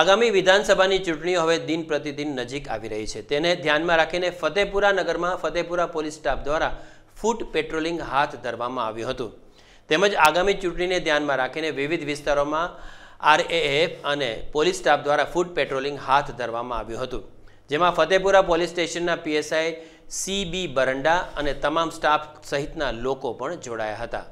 આગામી વિધાનસભાની ચૂંટણીઓ હવે દિન પ્રતિદિન નજીક આવી રહી છે તેને ધ્યાનમાં રાખીને ફતેપુરા નગરમાં ફતેપુરા પોલીસ સ્ટાફ દ્વારા ફૂટ પેટ્રોલિંગ હાથ ધરવામાં આવ્યું હતું તેમજ આગામી ચૂંટણીને ધ્યાનમાં રાખીને વિવિધ વિસ્તારોમાં આરએએફ અને પોલીસ સ્ટાફ દ્વારા ફૂટ પેટ્રોલિંગ હાથ ધરવામાં આવ્યું હતું જેમાં ફતેપુરા પોલીસ સ્ટેશનના પીએસઆઈ સી બી બરંડા અને તમામ સ્ટાફ સહિતના લોકો પણ જોડાયા હતા